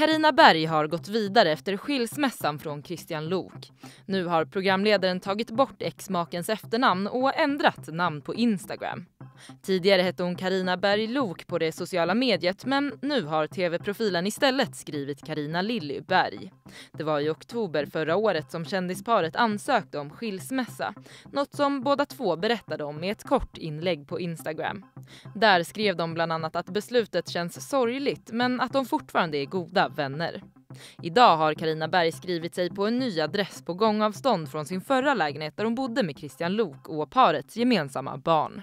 Karina Berg har gått vidare efter skilsmässan från Christian Lok. Nu har programledaren tagit bort exmakens efternamn och ändrat namn på Instagram. Tidigare hette hon Karina Berg på det sociala mediet men nu har tv-profilen istället skrivit Karina Lilly Berg. Det var i oktober förra året som kändisparet ansökte om skilsmässa. Något som båda två berättade om i ett kort inlägg på Instagram. Där skrev de bland annat att beslutet känns sorgligt men att de fortfarande är goda vänner. Idag har Karina Berg skrivit sig på en ny adress på gångavstånd från sin förra lägenhet där hon bodde med Christian Lok och parets gemensamma barn.